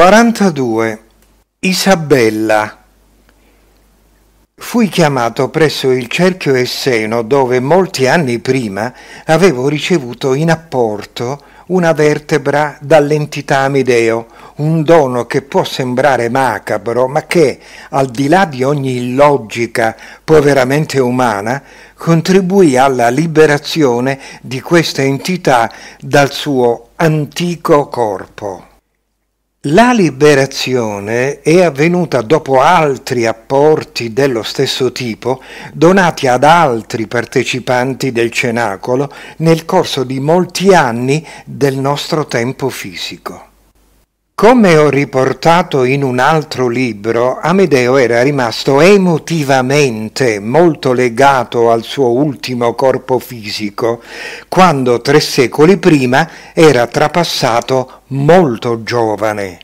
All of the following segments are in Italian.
42. Isabella. Fui chiamato presso il cerchio Esseno dove molti anni prima avevo ricevuto in apporto una vertebra dall'entità Amideo, un dono che può sembrare macabro, ma che, al di là di ogni logica poveramente umana, contribuì alla liberazione di questa entità dal suo antico corpo. La liberazione è avvenuta dopo altri apporti dello stesso tipo donati ad altri partecipanti del cenacolo nel corso di molti anni del nostro tempo fisico. Come ho riportato in un altro libro, Amedeo era rimasto emotivamente molto legato al suo ultimo corpo fisico, quando tre secoli prima era trapassato molto giovane.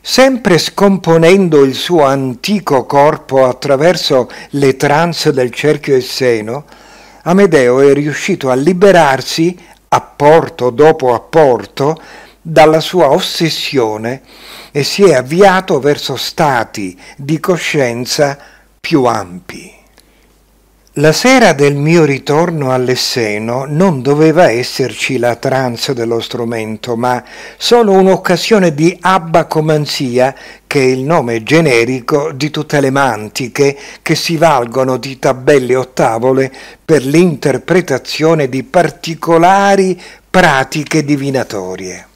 Sempre scomponendo il suo antico corpo attraverso le trance del cerchio e seno, Amedeo è riuscito a liberarsi, apporto dopo apporto, dalla sua ossessione e si è avviato verso stati di coscienza più ampi. La sera del mio ritorno all'Esseno non doveva esserci la trance dello strumento, ma solo un'occasione di abbacomanzia, che è il nome generico di tutte le mantiche che si valgono di tabelle o tavole per l'interpretazione di particolari pratiche divinatorie.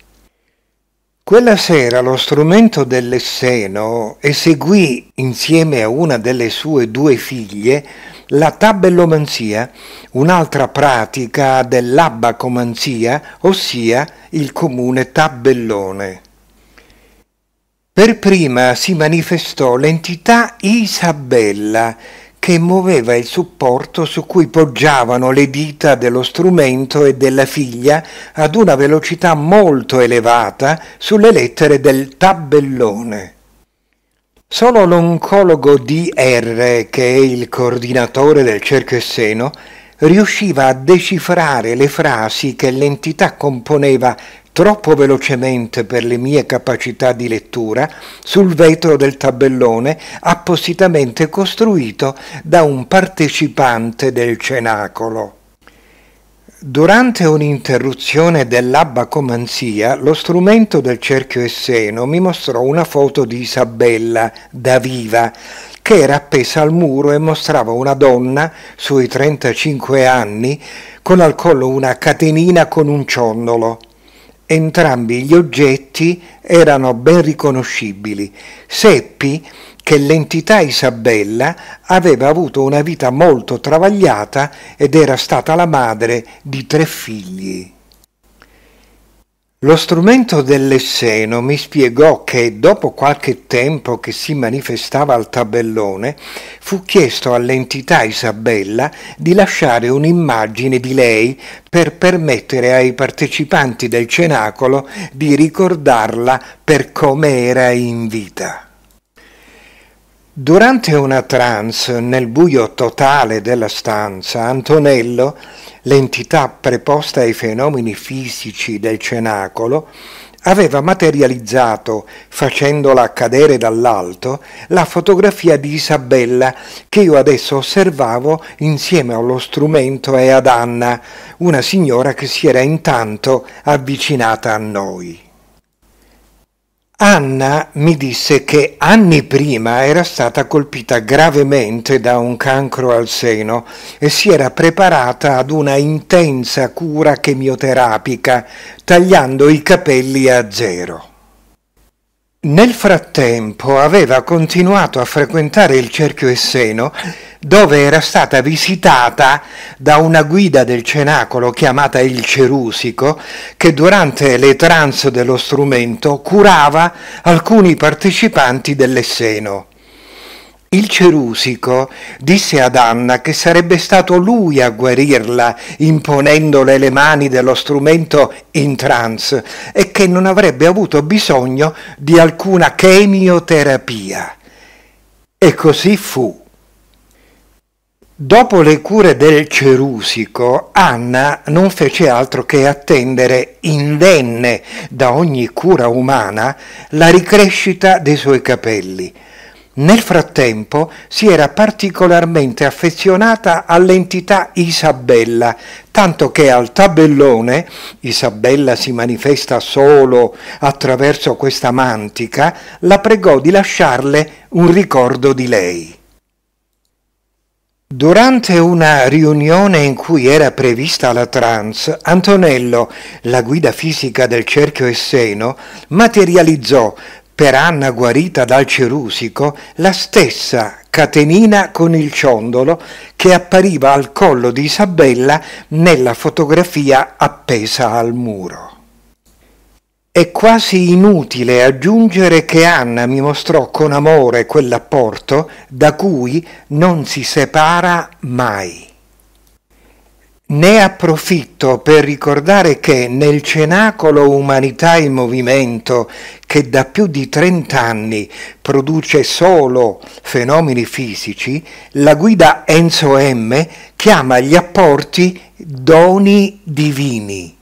Quella sera lo strumento dell'Esseno eseguì insieme a una delle sue due figlie la tabellomanzia, un'altra pratica dell'abbacomanzia, ossia il comune tabellone. Per prima si manifestò l'entità Isabella, che muoveva il supporto su cui poggiavano le dita dello strumento e della figlia ad una velocità molto elevata sulle lettere del tabellone. Solo l'oncologo DR, che è il coordinatore del cerchio seno, riusciva a decifrare le frasi che l'entità componeva troppo velocemente per le mie capacità di lettura sul vetro del tabellone appositamente costruito da un partecipante del cenacolo. Durante un'interruzione dell'abbacomanzia, lo strumento del cerchio esseno mi mostrò una foto di Isabella, da viva, che era appesa al muro e mostrava una donna, sui 35 anni, con al collo una catenina con un ciondolo. Entrambi gli oggetti erano ben riconoscibili. Seppi che l'entità Isabella aveva avuto una vita molto travagliata ed era stata la madre di tre figli. Lo strumento dell'Esseno mi spiegò che, dopo qualche tempo che si manifestava al tabellone, fu chiesto all'entità Isabella di lasciare un'immagine di lei per permettere ai partecipanti del cenacolo di ricordarla per come era in vita. Durante una trance nel buio totale della stanza, Antonello l'entità preposta ai fenomeni fisici del cenacolo, aveva materializzato, facendola cadere dall'alto, la fotografia di Isabella che io adesso osservavo insieme allo strumento e ad Anna, una signora che si era intanto avvicinata a noi. Anna mi disse che anni prima era stata colpita gravemente da un cancro al seno e si era preparata ad una intensa cura chemioterapica tagliando i capelli a zero. Nel frattempo aveva continuato a frequentare il cerchio Esseno dove era stata visitata da una guida del cenacolo chiamata il Cerusico, che durante le trance dello strumento curava alcuni partecipanti dell'Esseno. Il Cerusico disse ad Anna che sarebbe stato lui a guarirla imponendole le mani dello strumento in trance e che non avrebbe avuto bisogno di alcuna chemioterapia. E così fu. Dopo le cure del cerusico, Anna non fece altro che attendere indenne da ogni cura umana la ricrescita dei suoi capelli. Nel frattempo si era particolarmente affezionata all'entità Isabella, tanto che al tabellone Isabella si manifesta solo attraverso questa mantica, la pregò di lasciarle un ricordo di lei. Durante una riunione in cui era prevista la trance, Antonello, la guida fisica del cerchio Esseno, materializzò per Anna guarita dal cerusico la stessa catenina con il ciondolo che appariva al collo di Isabella nella fotografia appesa al muro. È quasi inutile aggiungere che Anna mi mostrò con amore quell'apporto da cui non si separa mai. Ne approfitto per ricordare che nel cenacolo Umanità in Movimento, che da più di 30 anni produce solo fenomeni fisici, la guida Enzo M chiama gli apporti doni divini